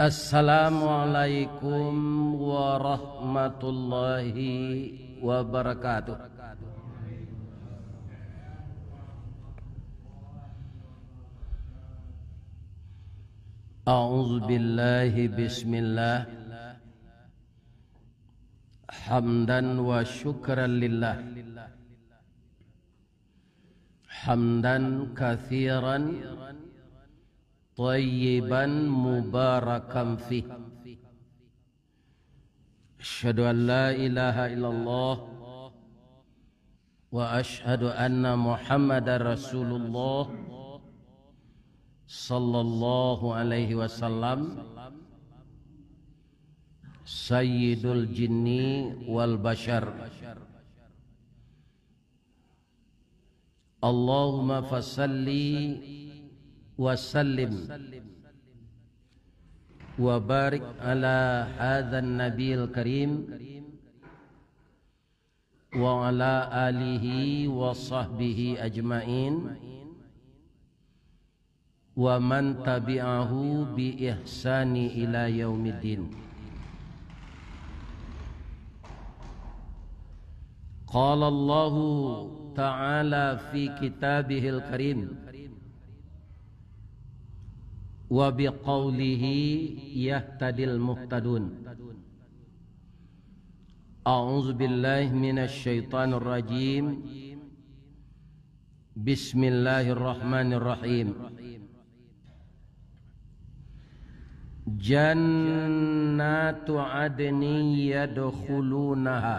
Assalamualaikum warahmatullahi wabarakatuh A'udzu billahi bismillah hamdan wa syukran lillah hamdan katsiran طيباً مباركاً فيه أشهد أن لا إله إلا الله وأشهد أن محمد رسول الله صلى الله عليه وسلم سيد الجن والبشر اللهم فصلِّ وسلم وبارك على هذا النبي الكريم وعلى آله وصحبه أجمعين ومن تبعه بإحسان إلى يوم الدين قال الله تعالى في كتابه الكريم وبقوله يهتدي المهتدون أعوذ بالله من الشيطان الرجيم بسم الله الرحمن الرحيم جنات عدن يدخلونها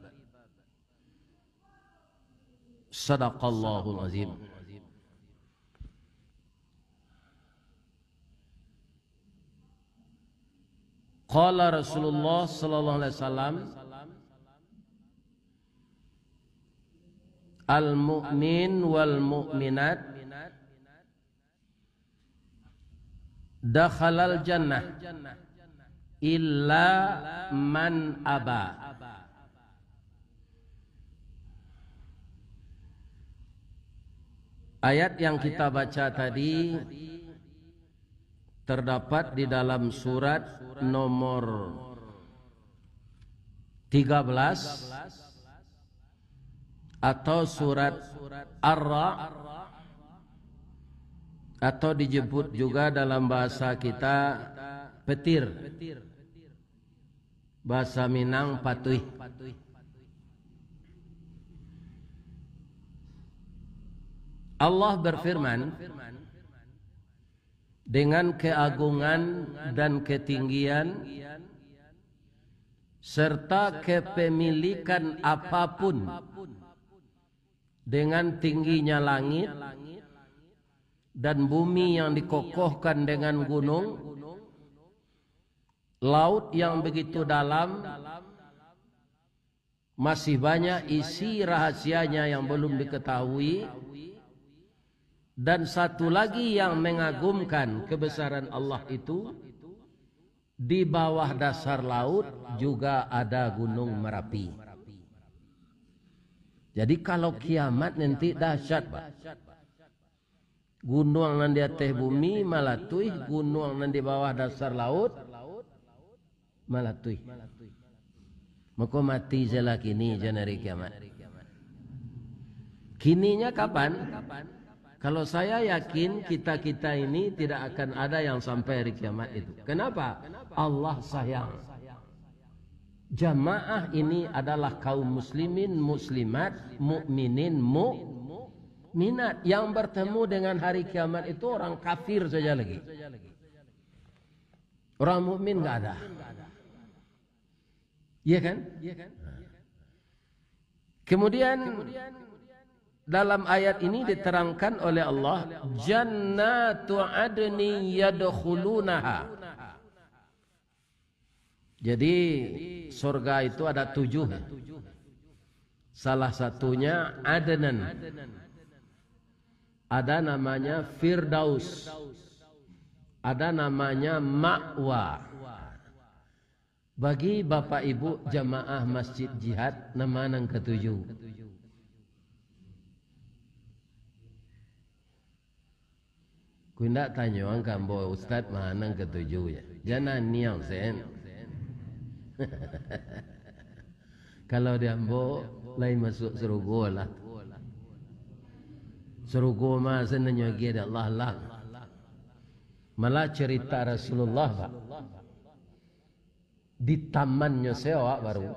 صدق الله العظيم قال رسول الله صلى الله عليه وسلم المؤمن والمؤمنات دخل الجنة إلا من أبى Ayat yang kita baca tadi terdapat di dalam surat nomor 13 atau surat Ar-Ra atau dijemput juga dalam bahasa kita petir bahasa Minang patuih Allah berfirman dengan keagungan dan ketinggian serta kepemilikan apapun dengan tingginya langit dan bumi yang dikokohkan dengan gunung laut yang begitu dalam masih banyak isi rahasianya yang belum diketahui Dan satu lagi yang mengagumkan kebesaran Allah itu Di bawah dasar laut juga ada gunung merapi Jadi kalau kiamat nanti dahsyat bah. Gunung nan di atas bumi malatuih Gunung nan di bawah dasar laut malatuih Maka mati jelah kini jenari lah kiamat Kininya kapan? Kalau saya yakin kita-kita ini tidak akan ada yang sampai hari kiamat itu. Kenapa? Allah sayang. Jamaah ini adalah kaum muslimin, muslimat, mukminin, mukminat yang bertemu dengan hari kiamat itu orang kafir saja lagi. Orang mukmin gak ada. Iya kan? Kemudian, Kemudian dalam ayat ini diterangkan oleh Allah jannatu adni yadkhulunaha jadi surga itu ada tujuh salah satunya adnan ada namanya firdaus ada namanya ma'wa bagi bapak ibu jamaah masjid jihad nama nang ketujuh Ku ndak tanya orang kambo ustaz mana ketujuh ya. Jangan niam sen. Kalau dia ambo lain masuk serugo lah. Serugo mah senanya dia Allah lah. Malah cerita Rasulullah ba. Di tamannya sewa baru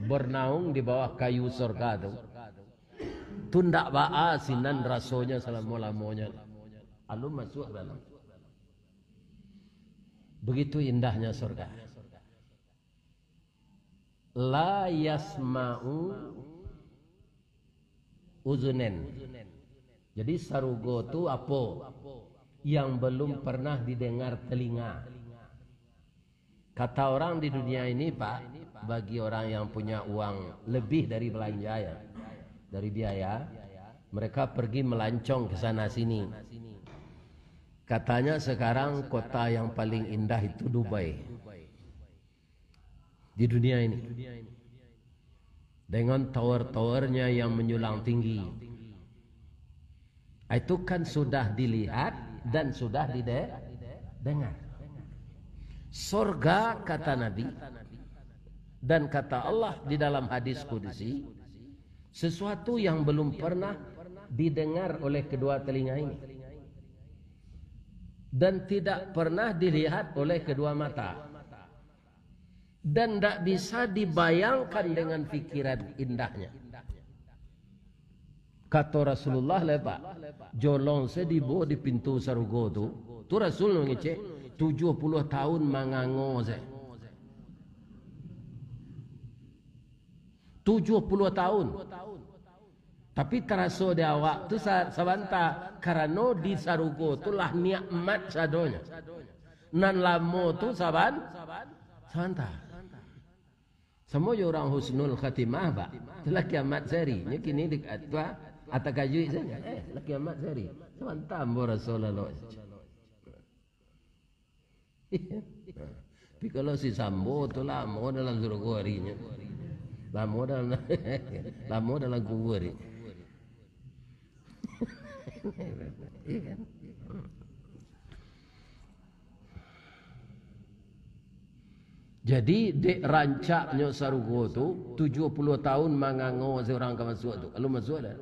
Bernaung di bawah kayu surga tu Tundak ba'a sinan rasonya selama-lamanya masuk suhbanam. Begitu indahnya surga. La yasma'u uzunen. Jadi sarugo itu apa? Yang belum pernah didengar telinga. Kata orang di dunia ini Pak, bagi orang yang punya uang lebih dari belanja ya, dari biaya, mereka pergi melancong ke sana sini Katanya sekarang kota yang paling indah itu Dubai. Di dunia ini. Dengan tower-towernya yang menyulang tinggi. Itu kan sudah dilihat dan sudah didengar. Surga kata Nabi dan kata Allah di dalam hadis kudisi sesuatu yang belum pernah didengar oleh kedua telinga ini. dan tidak pernah dilihat oleh kedua mata dan tak bisa dibayangkan dengan fikiran indahnya kata Rasulullah lepak jolong sedibu di pintu sarugo tu tu Rasul mengece 70 tahun mangango se 70 tahun tapi terasa dia awak tu sabanta kerana di sarugo itulah nikmat sadonya. Nan lamo tu saban sabanta. Semua orang husnul khatimah ba. Telah kiamat seri. Nya kini di atwa atakajui saja. Eh, telah kiamat seri. Sabanta ambo Rasulullah. Tapi kalau si Sambo tu lamo dalam surga harinya. Lamo dalam lamo dalam kubur harinya. Jadi dek rancaknya sarugo tu 70 tahun mangango seorang ke masuk tu. Kalau masuk dah.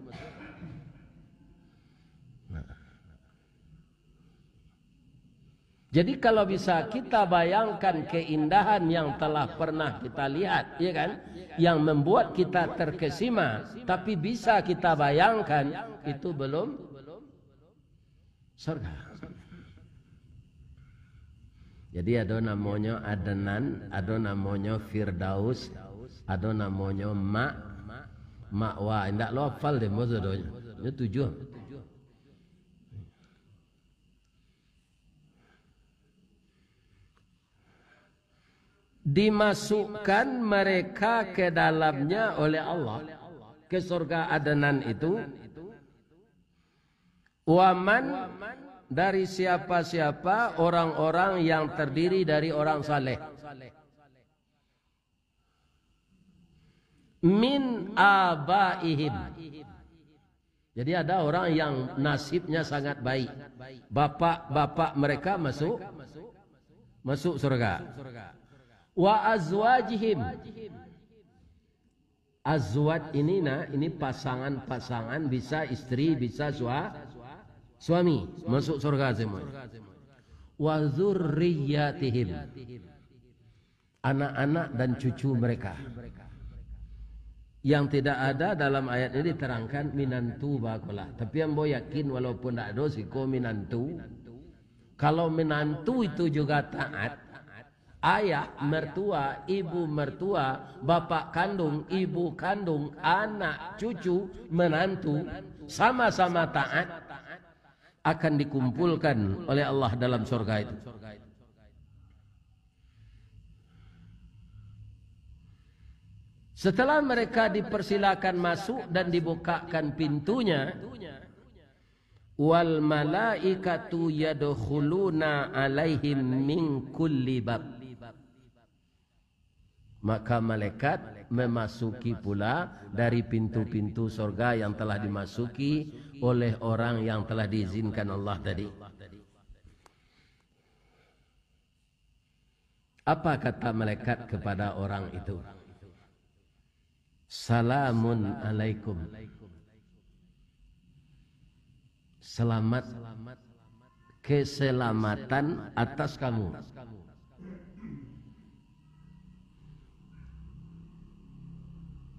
Jadi kalau bisa kita bayangkan keindahan yang telah pernah kita lihat, ya kan? Yang membuat kita terkesima, tapi bisa kita bayangkan itu belum surga. Jadi ada namanya Adenan, ada namanya Firdaus, ada namanya Ma, Ma'wa. Tidak lo hafal deh maksudnya. Ini tujuh. Dimasukkan mereka ke dalamnya oleh Allah. Ke surga Adenan itu Waman dari siapa-siapa orang-orang yang terdiri dari orang saleh. Min abaihim. Jadi ada orang yang nasibnya sangat baik. Bapak-bapak mereka masuk masuk surga. Wa azwajihim. Azwaj ini nah ini pasangan-pasangan bisa istri, bisa suami suami masuk surga semua. Wa dzurriyyatihim. Anak-anak dan cucu mereka. Yang tidak ada dalam ayat ini diterangkan minantu bakola. Tapi yang boleh yakin walaupun tidak ada siko minantu. Kalau minantu itu juga taat. Ayah, mertua, ibu mertua, bapak kandung, ibu kandung, anak, cucu, menantu. Sama-sama taat akan dikumpulkan oleh Allah dalam surga itu. Setelah mereka dipersilakan masuk dan dibukakan pintunya, wal malaikatu yadkhuluna alaihim min kulli bab. Maka malaikat memasuki pula dari pintu-pintu surga yang telah dimasuki oleh orang yang telah diizinkan Allah tadi. Apa kata malaikat kepada orang itu? Salamun alaikum. Selamat keselamatan atas kamu.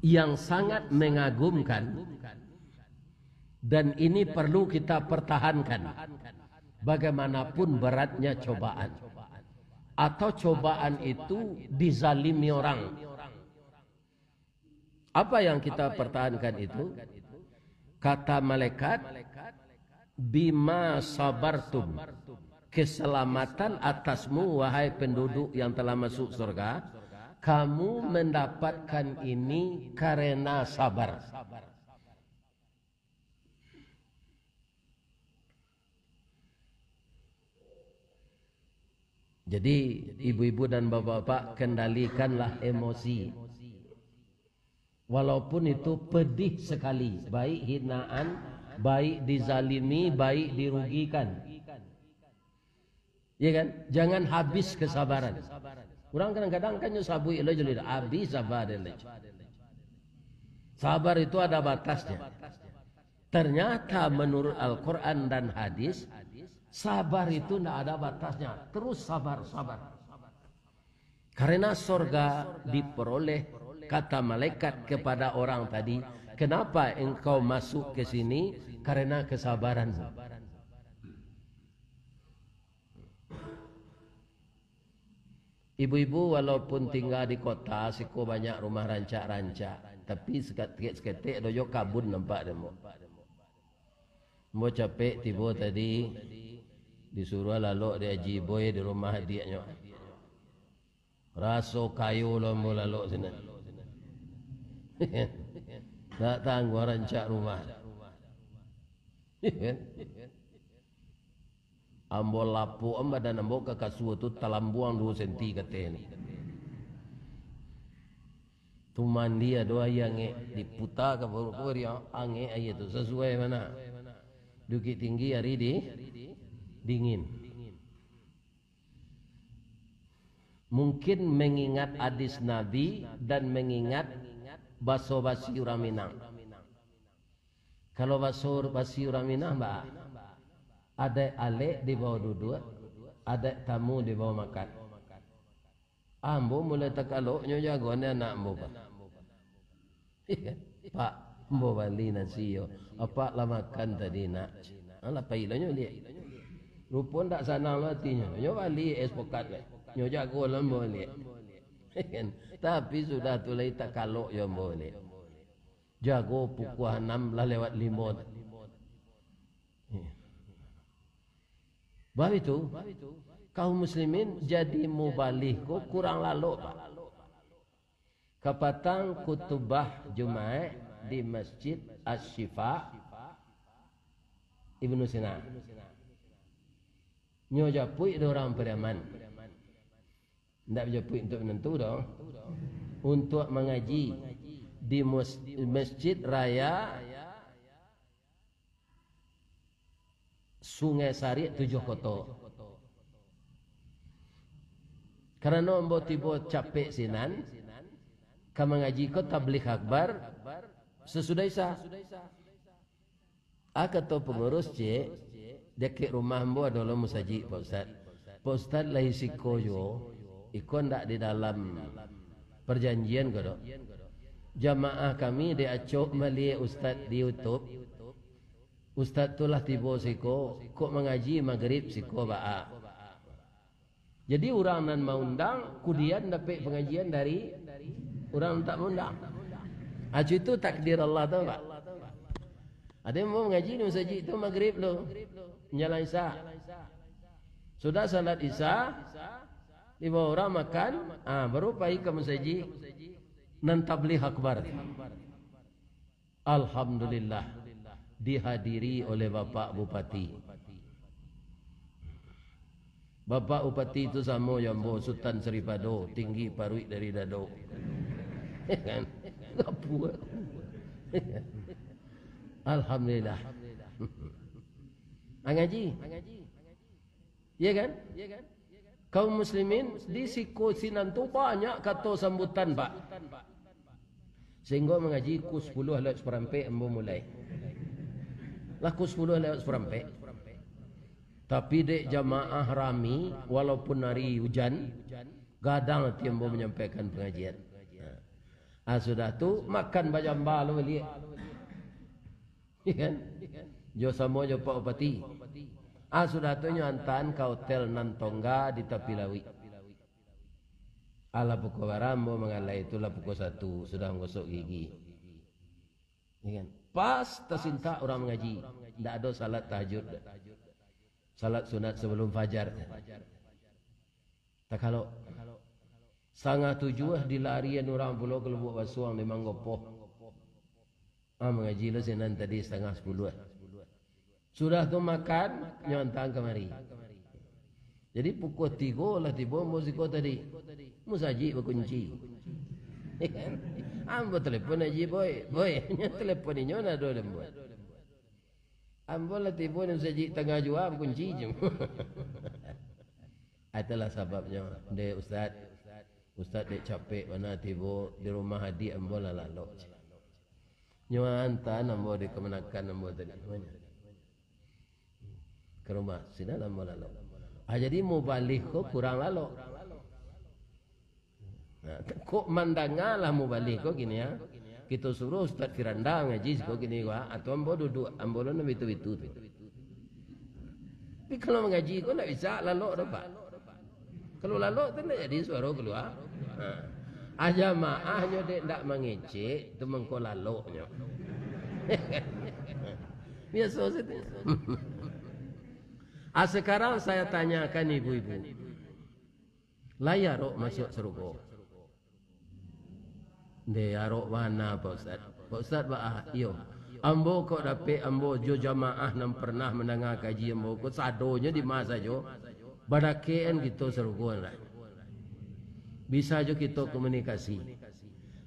Yang sangat mengagumkan, mengagumkan Dan ini perlu kita pertahankan. Bagaimanapun beratnya cobaan. Atau cobaan itu dizalimi orang. Apa yang kita pertahankan itu? Kata malaikat, bima sabartum. Keselamatan atasmu, wahai penduduk yang telah masuk surga. Kamu mendapatkan ini karena sabar. Jadi ibu-ibu dan bapak-bapak kendalikanlah emosi. Walaupun itu pedih sekali, baik hinaan, baik dizalimi, baik dirugikan. Iya kan? Jangan habis kesabaran. Kurang kadang-kadang kan sabu ilo jolid habis sabar Sabar itu ada batasnya. Ternyata menurut Al-Quran dan hadis Sabar itu tidak ada batasnya. Terus sabar, sabar. Karena sorga diperoleh kata malaikat kepada orang tadi. Kenapa engkau masuk ke sini? Karena kesabaran. Ibu-ibu walaupun tinggal di kota, siku banyak rumah rancak-rancak. Tapi seketik-seketik dojo kabun nampak demo. Mau capek tiba tadi disuruh lalok dia ji boy di rumah dia nyok raso kayu lombo lalok sini tak tanggung rancak rumah ambo lapu amba dan ambo kakasua tu talam buang dua senti kata ni tu mandi doa yang diputar ke buruk-buruk yang angin ayat tu sesuai mana Dukit tinggi hari di dingin. Mungkin mengingat hadis Nabi dan mengingat baso basi uraminang. Kalau baso basi uraminang, mbak, ada ale di bawah duduk, ada tamu di bawah makan. Ambo ah, mulai tak kalau nyonya gonya nak ambo pak. Pak, ambo balik nasi Apa lama makan tadi nak? Alah payilanya lihat. Rupa tak sanang lah hatinya. Nyo balik es pokat lah. Nyo jago lah boleh. Tapi sudah tu lagi tak kalok ya boleh. Jago pukul enam lah lewat lima. Bahwa itu, kaum muslimin jadi mubalih ko kurang lalu pak. Kepatang kutubah Jumaat di Masjid Ash-Shifa Ibnu Sina. Ibn Sina. Nyoja puik dia orang beriman. Tak punya untuk menentu dong, Untuk mengaji di masjid raya Sungai Sari tujuh kota. Kerana ambo tiba capek sinan, kamu mengaji kau tablik akbar sesudah isa. Aku ah, tahu pengurus cik, dekat rumah mu ada lo masjid Pak Ustaz. Pak Ustaz lah isi koyo, iko ndak di dalam perjanjian dok. Jamaah kami di acok malie Ustaz di YouTube. Ustaz itulah tiba siko, kok mengaji maghrib siko ba'a. Jadi orang nan mau undang, kudian dapat pengajian dari orang tak undang. Acu ah, itu takdir Allah tau pak. Ada yang mau mengaji ni masjid itu maghrib lo nyala isa. Sudah salat isa, lima orang makan, ah baru pai ke masjid nan tabligh akbar. Alhamdulillah dihadiri oleh bapak bupati. Bapak bupati itu sama yang bawa Sultan Seri Seripado tinggi paruik dari dado. Kan? Alhamdulillah. Mengaji. Ya kan? Ya kan? Kaum muslimin di siku sinan tu banyak kata sambutan pak. Sehingga mengaji ku 10 lewat seperempek embo mulai. Lah ku 10 lewat seperempek. Tapi dek jamaah rami walaupun hari hujan gadang embo menyampaikan pengajian. Ah sudah tu makan bajamba lu beli. Ya kan? Jauh sama jauh pak bupati. Ah sudah tuh nyantan ke hotel Nantongga di Tapilawi. Ala pukul warambo mengalai itu lah pukul satu sudah menggosok gigi. Ingat kan? pas tersinta orang mengaji, tidak ada salat tahajud, salat sunat sebelum fajar. Tak kalau sangat tujuh dilarian orang pulau kelebu basuang memang gopoh. Ah mengaji lah senan tadi setengah sepuluh. Sudah tu makan, makan. kemari. Jadi pukul tiga lah tiba musiko tadi. Musaji berkunci. Ambo telepon aja boy, boy. Nya telepon ini nak dua lembu. Ambo lah tiba musaji tengah jual berkunci jem. Itulah sebabnya. Dia ustaz. Ustaz dia capek mana tiba di rumah hadi ambo lah lalok. Nyuan tan ambo dikemenakan ambo tadi. Nyuan ke rumah sini lah, lama lalu ah jadi balik ko kurang lalu nah, kok mandanga lah mubalik ko gini ya kita suruh ustaz kirandang ngaji ko gini wa ah, atau ambo duduk ambo lo nabi itu itu tu kalau mengaji ko nak bisa lalu apa kalau lalu tu nak jadi suara keluar ah, ah jamaahnya dek tak mengaji tu mengko lalu nya Biasa saja. Ah sekarang saya tanyakan ibu-ibu. layarok masuk surga. De arok ah, mana Pak Ustaz? Pak Ustaz ba ah, yo. Ambo ko dapat ambo jo jamaah nam pernah mendengar kaji ambo ko sadonya di masa jo. Bada KN gitu serukuan lah. Bisa jo kita komunikasi.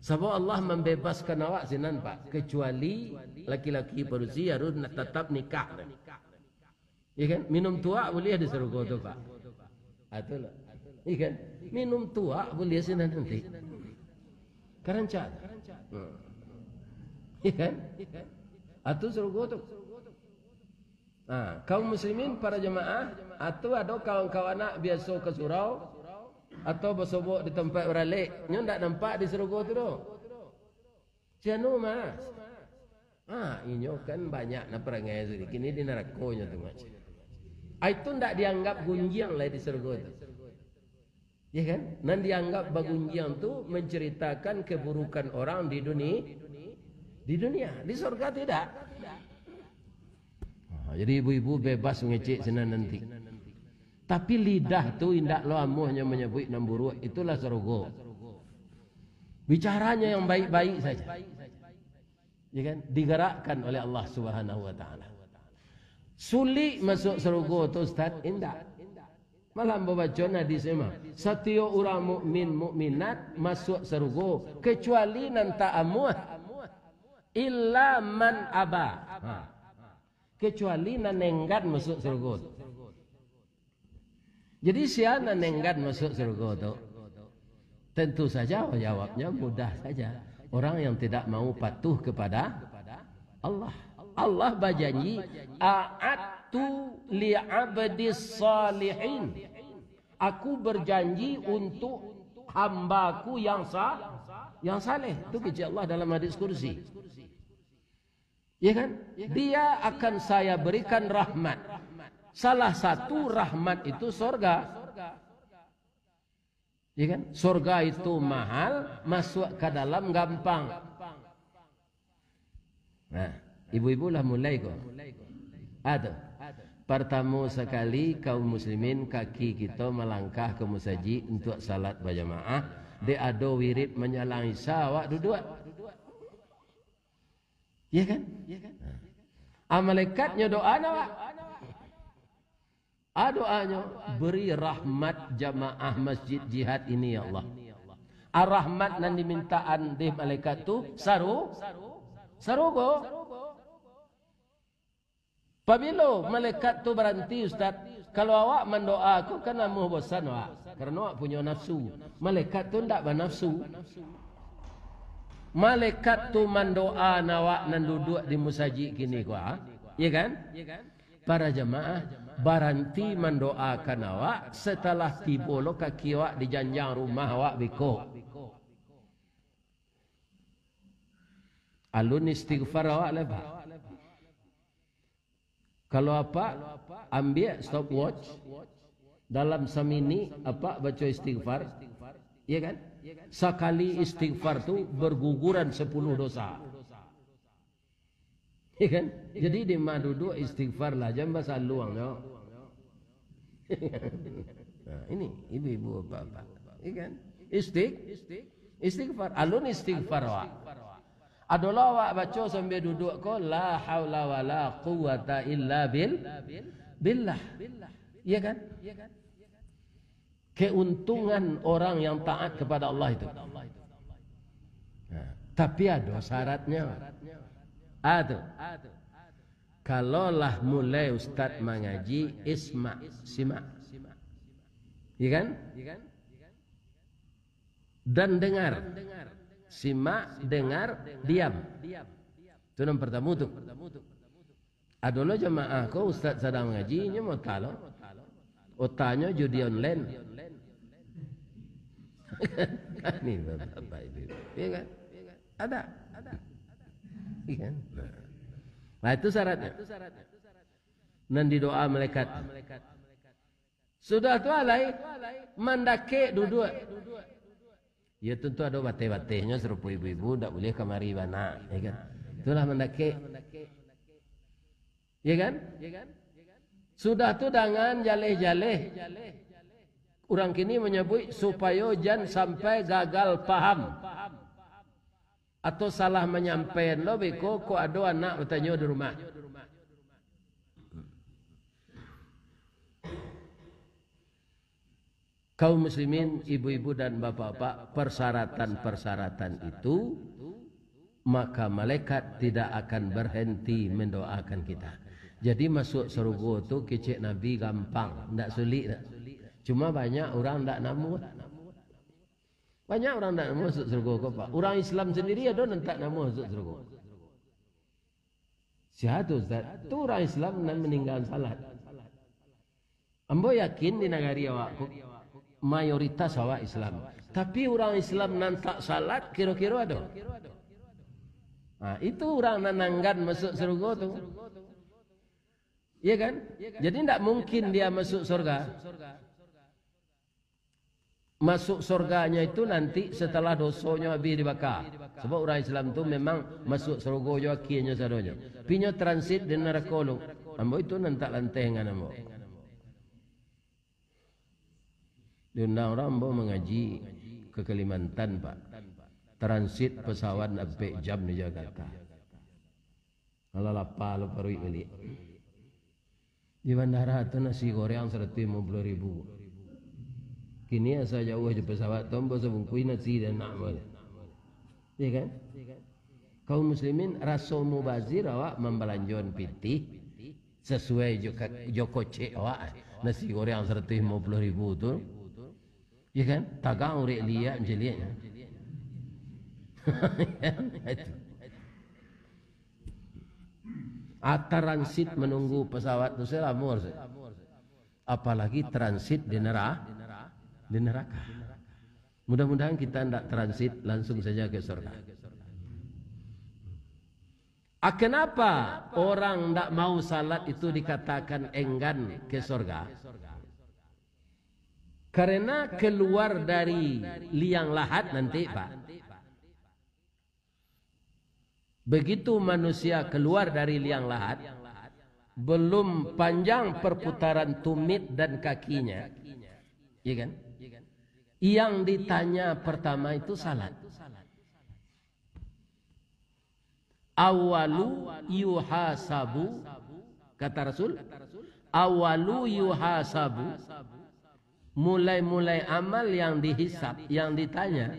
Sebab Allah membebaskan awak sinan pak. Kecuali laki-laki berusia harus tetap nikah. Nah. Ya kan? Minum tua boleh ada serogo tu pak. Atau ah, lah. Ya kan? Minum tua boleh sini nanti. Karanca. Hmm. Ya kan? Atau ah, serogo tu. Nah, kaum muslimin para jemaah atau ada kawan-kawan nak biasa ke surau atau bersobok di tempat beralik ni tidak nampak di serogo tu tu jenu mas ah ini kan banyak nak perangai sedikit ni di nerakonya tu macam Ah, itu tidak dianggap gunjang lah di surga itu. Ya kan? Dan dianggap bagunjian itu menceritakan keburukan orang di dunia. Di dunia. Di surga tidak. Nah, jadi ibu-ibu bebas mengecek sana nanti. Tapi lidah itu tidak lo menyebut nam buruk. Itulah surga. Bicaranya yang baik-baik saja. Ya kan? Digerakkan oleh Allah subhanahu wa ta'ala. Sulit masuk serugo tu Ustaz Indah Malam bawa jona di memang Setiap orang mukmin mukminat Masuk serugo Kecuali nanta amuah Illa abah ha. Kecuali nanenggan masuk serugo Jadi siapa nanenggan masuk serugo tu Tentu saja jawabnya mudah saja Orang yang tidak mau patuh kepada Allah Allah berjanji a'atu li'abdi salihin aku berjanji untuk hambaku yang sah yang saleh itu kerja Allah dalam hadis kursi ya kan dia akan saya berikan rahmat salah satu rahmat itu surga ya kan surga itu mahal masuk ke dalam gampang nah Ibu-ibu lah mulai kok. Ada. Pertama sekali kaum muslimin kaki kita melangkah ke musaji untuk salat berjamaah. Dia ada wirid menyalangi sawak duduk. Ya kan? Ah malaikatnya doa nak. Ah doanya beri rahmat jamaah masjid jihad ini ya Allah. Ar ah, rahmat nan dimintaan di malaikat tu saru. Saru go. Pabilo malaikat tu berhenti ustaz. Kalau awak mendoa aku kena kamu bosan awak. Kerana awak punya nafsu. Malaikat tu tidak bernafsu. Malaikat tu mendoa awak nan duduk di musajik kini ku. Ah. Ya kan? Para jemaah berhenti mendoakan awak setelah tiba lo kaki awak di janjang rumah awak biko. Alun istighfar awak lebah. Kalau apa ambil stopwatch dalam semini apa baca istighfar, ya kan? Sekali istighfar tu berguguran sepuluh dosa. Ya kan? Jadi di mana dua istighfar lah jangan bahasa luang yo. nah, ini ibu-ibu bapa, ikan? Istiq, Istighfar. Alun istighfar wa. Adalah awak baca sambil duduk ko la haula wala quwata illa bil billah. Iya kan? Iya kan? Keuntungan orang yang taat kepada Allah itu. Ha, tapi ada syaratnya. Ada. Kalau lah mulai ustaz mengaji isma sima Iya kan? Dan dengar simak, dengar, diam. Itu yang pertama itu. Adalah jemaah ko Ustaz sedang mengaji, ini mau tahu. Lah? Otanya judi online. Kan ini lah, bapak ibu. Iya kan? Ada. Iya kan? Nah itu syaratnya. Dan di doa melekat. Sudah tu alai mandake duduk. Ya tentu ada batik-batiknya serupa ibu-ibu tak boleh kemari bana, ya kan? Itulah mendaki. Ya kan? Sudah tu dengan jaleh-jaleh. Orang kini menyebut supaya jan sampai gagal paham. Atau salah menyampaikan lo beko ko ada anak bertanya di rumah. Kau muslimin, ibu-ibu dan bapak-bapak, persyaratan-persyaratan itu, maka malaikat tidak akan berhenti mendoakan kita. Jadi masuk surga itu kecik Nabi gampang, tidak sulit. Cuma banyak orang tidak namu. Lah. Banyak orang tidak namu masuk surga kok Pak. Orang Islam sendiri ada yang tidak namu masuk surga. Sihat Ustaz, itu orang Islam dan meninggal salat. Ambo yakin di negara awak mayoritas awak Islam. Tapi orang Islam nan tak salat kira-kira ada. Nah, ha, itu orang nananggan masuk surga tu. Iya kan? Jadi tidak mungkin dia masuk surga. Masuk surganya itu nanti setelah dosonya habis dibakar. Sebab orang Islam tu memang masuk surga yakinnya sadonya. Pinyo transit di neraka lu. Ambo itu nan tak lanteh ngan ambo. diundang orang mau mengaji ke Kalimantan pak transit pesawat sampai jam di Jakarta kalau lapa lo perlu ini di bandara itu nasi goreng serti lima puluh ribu kini asal jauh di pesawat itu mau sebungkui nasi dan nak boleh ya kan kau muslimin rasul mubazir awak membelanjakan piti sesuai joko cek awak nasi goreng serti lima puluh ribu tuh ya kan tagang urik liya menjelik ya transit menunggu pesawat tu saya lamur apalagi transit di neraka di neraka mudah-mudahan kita tidak transit langsung saja ke surga Ah, kenapa orang tidak mau salat itu dikatakan enggan ke surga? Karena keluar dari liang lahat nanti Pak. Begitu manusia keluar dari liang lahat. Belum panjang perputaran tumit dan kakinya. Iya kan? Yang ditanya pertama itu salat. Awalu yuhasabu. Kata Rasul. Awalu yuhasabu. Awalu yuhasabu mulai-mulai amal yang dihisap yang ditanya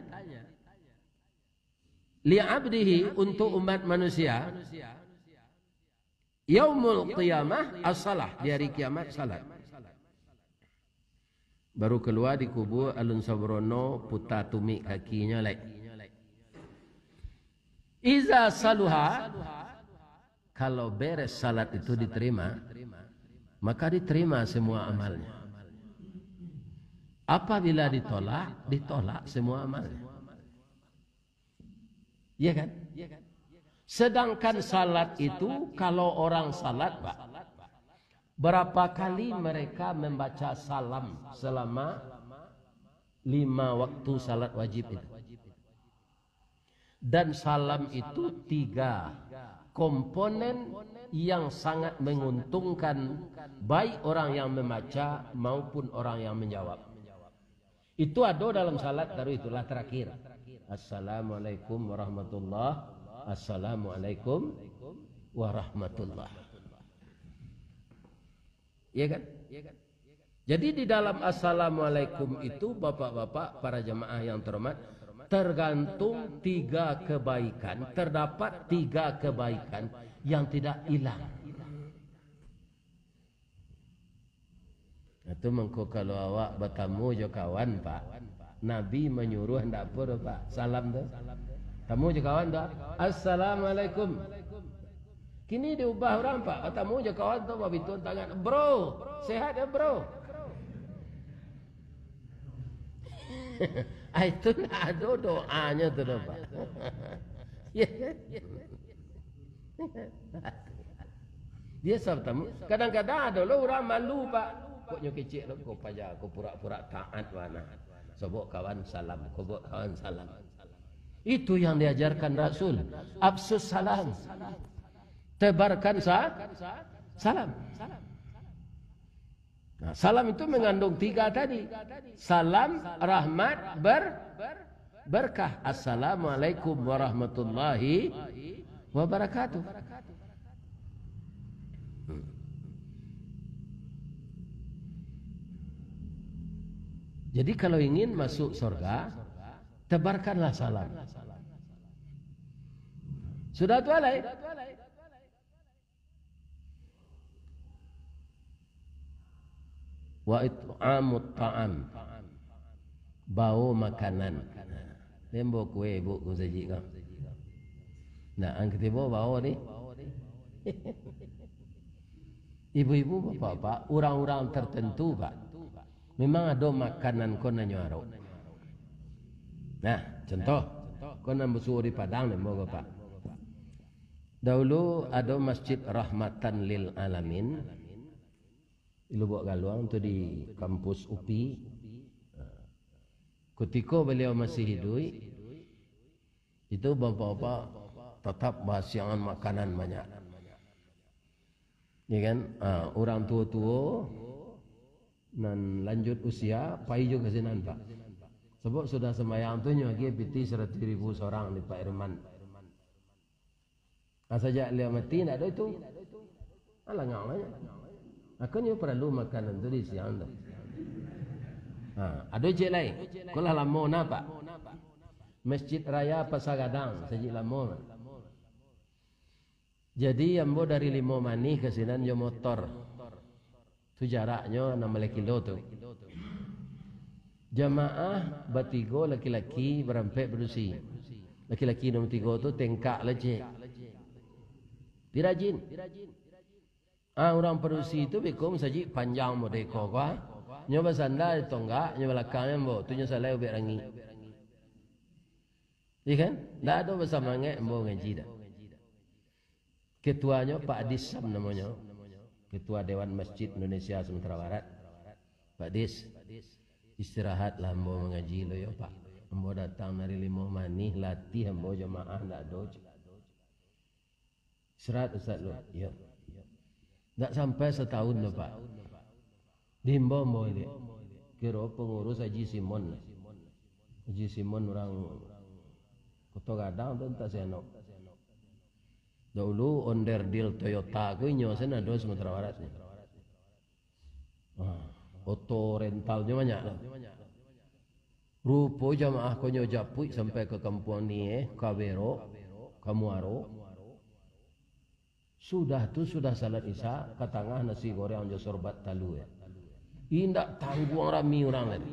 li abdihi untuk umat manusia yaumul qiyamah as-salah di hari kiamat salat baru keluar di kubur alun sabrono putar tumik kakinya lek iza saluha kalau beres salat itu diterima maka diterima semua amalnya Apabila ditolak, ditolak semua amalnya. Ya kan? Sedangkan salat itu kalau orang salat, Pak, berapa kali mereka membaca salam selama lima waktu salat wajib itu? Dan salam itu tiga komponen yang sangat menguntungkan baik orang yang membaca maupun orang yang menjawab. Itu ada dalam salat baru itulah terakhir. Assalamualaikum warahmatullah. Assalamualaikum warahmatullah. Iya kan? Jadi di dalam assalamualaikum itu bapak-bapak para jemaah yang terhormat tergantung tiga kebaikan terdapat tiga kebaikan yang tidak hilang Itu mengko kalau awak bertamu jo kawan pak, Nabi menyuruh hendak apa pak? Salam tu. Tamu jo kawan tu. Assalamualaikum. Kini diubah orang pak. Bertamu jo kawan tu babi tuan tangan. Bro, sehat ya bro. Ah, itu nak ada doanya tu lah pak. Ya, ya, ya. Dia sabtamu. Kadang-kadang ada lo orang malu pak. Kau kecil lo, kau payah, kau pura-pura taat wana. Sebut kawan salam, sebut kawan salam. Itu yang diajarkan Rasul. Absus salam. Tebarkan sa salam. Nah, salam itu mengandung tiga tadi. Salam, rahmat, ber berkah. Assalamualaikum warahmatullahi wabarakatuh. Jadi kalau ingin masuk surga, tebarkanlah salam. Sudah tualai? Wa it'amut ta'am. Bau makanan. Tembo kue ibu ku saji Nah, angkat ibu bau ni. Ibu-ibu, bapa bapak orang-orang tertentu, Pak memang ada makanan kau nak nyuaro. Nah, contoh, kau nak bersuara di Padang ni, moga pak. Dahulu ada masjid Rahmatan Lil Alamin. Ilu buat galuang tu di kampus UPI. Ketika beliau masih hidup, itu bapa-bapa tetap bahasian makanan banyak. Ya kan? Ah, orang tua-tua nan lanjut usia pai juga sinan pak sebab sudah semayang tu nyo ki piti 100000 seorang ni pak irman nah saja dia mati nak ada itu alah ngang lah aku nyo perlu makan tu di siang tu ha ada cek lain kalau lama napa masjid raya pasagadang saji lama jadi yang mau dari limau manih ke sinan yo motor tu jaraknya enam belas kilo tu jamaah bertiga laki-laki berempat berusi laki-laki nomor tiga tu tengkak leje lah, dirajin ah orang Perusi itu bekom saji panjang mereka kwa ah. nyo basanda tongga nyo belakang embo tu nyo salai ubek rangi ikan dah tu bersama ngai embo ngaji dah ketuanya Pak Adisam namanya Ketua Dewan Masjid Indonesia Sumatera Barat Pak Dis Istirahatlah mau mengaji lo ya Pak Mau datang dari lima manih Latih mau jemaah nak doj Serat Ustaz lo Ya Tak sampai setahun lo Pak Dimbo mau ini Kira pengurus Haji Simon Haji Simon orang Kota Gadang tu tak senok Dulu onder deal Toyota aku nyawa sana dua Sumatera Barat ni. Ah, auto rentalnya banyak lah. Rupo jamaah kau nyawa japui sampai ke kampuan ni eh, Kawero, Kamuaro. Sudah tu sudah salat isya, katangah nasi goreng jo sorbat talu ya. Indak tanggung ramai orang lain.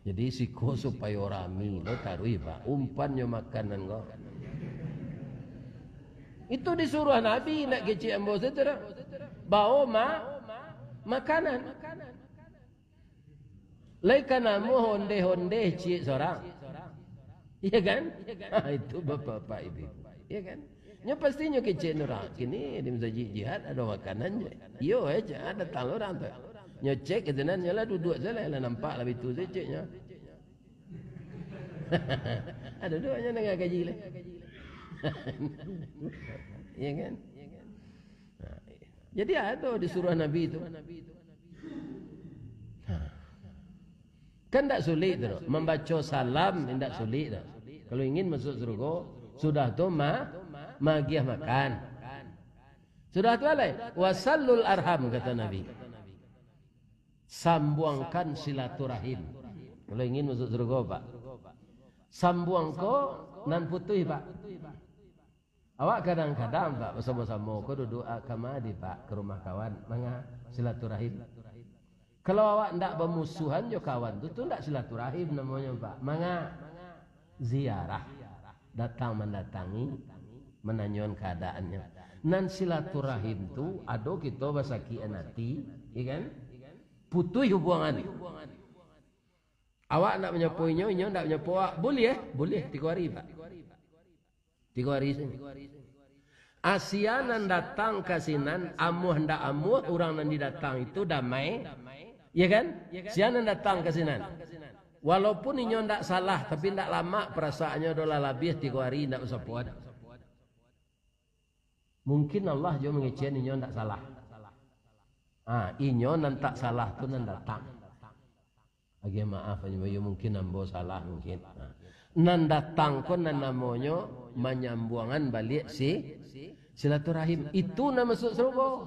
jadi siko supaya rami lo taruh iba umpannya makanan lo. itu disuruh nabi nak kece ambo setera bawa ma makanan Laikan kamu honde-honde cik seorang. ya kan? Ah, itu bapak-bapak ibu. ya kan? Nyo pastinya kecil nurak. Kini di masjid jihad ada makanannya. Iyo aja ada talur atau. Nya cek kata nan nyala duduk jalan lah nampak lah itu saya ceknya. Ada dua nya dengar kaji lah. Ya kan? Jadi ada disuruh Nabi itu. Ha. Kan tak sulit tu. Membaca salam ni tak sulit tu. Kalau ingin masuk surga, sudah tu ma, magiah makan. Sudah tu alai. Lah Wasallul arham Kata Nabi sambuangkan silaturahim kalau ingin masuk surga pak sambuang ko nan putih pak awak kadang-kadang pak bersama-sama ko duduk akama di pak ke rumah kawan manga silaturahim kalau awak ndak bermusuhan jo kawan tu tu ndak silaturahim namanya pak manga ziarah datang mendatangi menanyakan keadaannya nan silaturahim tu ado kita basaki enati ikan ya kan? putus hubungan. Awak nak menyapu inyo, inyo nak menyapu awak. Boleh eh? Boleh. Tiga hari pak. Tiga hari sini. Asianan datang ke sinan, amuh ndak amuh, orang nanti datang itu damai. Ya kan? Asianan datang ke sinan. Walaupun inyo ndak salah, tapi ndak lama perasaannya adalah lebih tiga hari ndak usah puas. Mungkin Allah juga mengecewakan inyo ndak salah. Ah inyo nan tak salah tu nan datang. Agi maaf aja bayu ya, mungkin nambo salah mungkin. Ha. Nan datang ko nan namonyo menyambungan balik si silaturahim. Itu nan masuk serupa.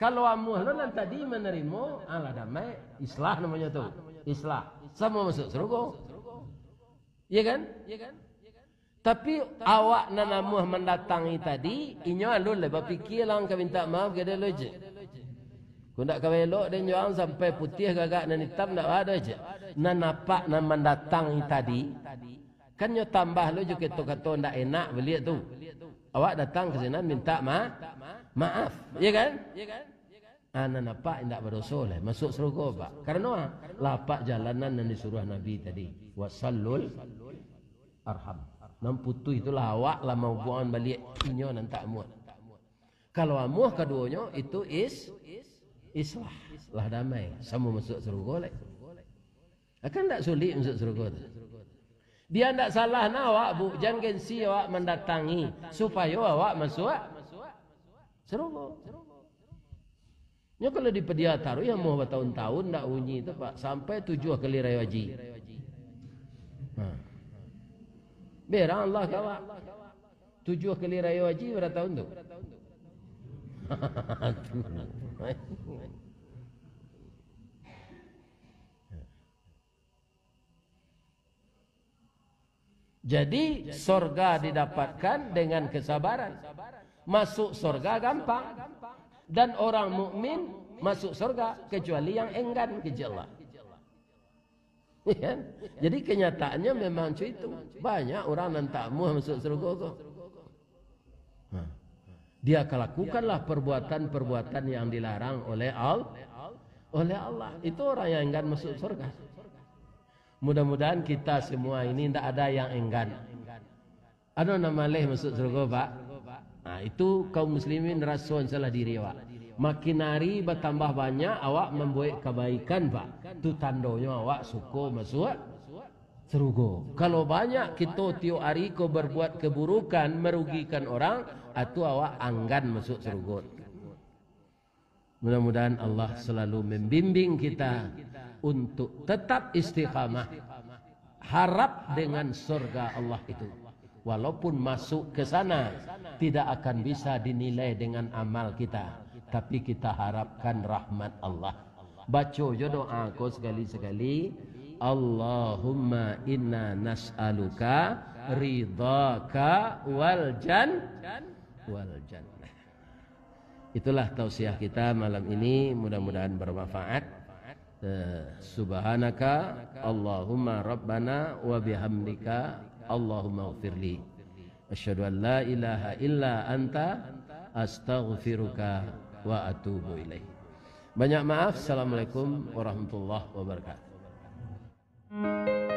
Kalau amuh lo nan tadi menerima ala damai islah namanya tu. Islah. semua masuk serupa. Iya kan? Iya kan? Tapi, awak nan amuh mendatangi tadi, inyo alul lebih berfikir lang minta maaf kepada lo je. Ku ndak kawe elok den joang sampai putih gagak nan hitam ndak ada je. Nan napak nan mendatang tadi. Kan nyo tambah lo juga tu kata tak enak beli tu. Awak datang ke sini minta ma maaf. Ya kan? Ya ah, kan? Ana napak ndak berdosa lah masuk surga pak. Karena lapak jalanan nan disuruh Nabi tadi. Wasallul arham. Nam putih itulah awak lah mau buang balik inyo nan muat. Kalau amuh keduanya itu is islah lah damai sama masuk surga lek akan tak sulit masuk surga tu dia tak salah nak awak bu jangan gengsi awak mendatangi supaya awak masuk surga Ya kalau di pedia taruh yang mau bertahun-tahun nak bunyi tu pak sampai tujuh kali raya haji. Ha. Berang Allah kawak. Tujuh kali raya haji berapa Berapa tahun tu? Jadi sorga didapatkan dengan kesabaran. Masuk sorga gampang. Dan orang mukmin masuk sorga kecuali yang enggan kejela. Ya kan? Jadi kenyataannya memang itu. Banyak orang nantakmu masuk surga kok. dia akan lakukanlah perbuatan-perbuatan yang dilarang oleh Al oleh Allah itu orang yang enggan masuk surga mudah-mudahan kita semua ini tidak ada yang enggan ada nama leh masuk surga pak nah itu kaum muslimin rasuan salah diri pak makin hari bertambah banyak awak membuat kebaikan pak itu tandonya awak suka masuk surga kalau banyak kita tiap hari kau berbuat keburukan merugikan orang atau awak anggan masuk surga. mudah-mudahan Allah selalu membimbing kita untuk tetap istiqamah harap dengan surga Allah itu walaupun masuk ke sana tidak akan bisa dinilai dengan amal kita tapi kita harapkan rahmat Allah baca yo doa kau sekali-sekali Allahumma inna nas'aluka ridhaka wal jannah wal jannah. Itulah tausiah kita malam ini mudah-mudahan bermanfaat. Eh, subhanaka Allahumma rabbana wa bihamdika Allahumma ghfirli. Asyhadu an la ilaha illa anta astaghfiruka wa atubu ilaih. Banyak maaf. Assalamualaikum warahmatullahi wabarakatuh.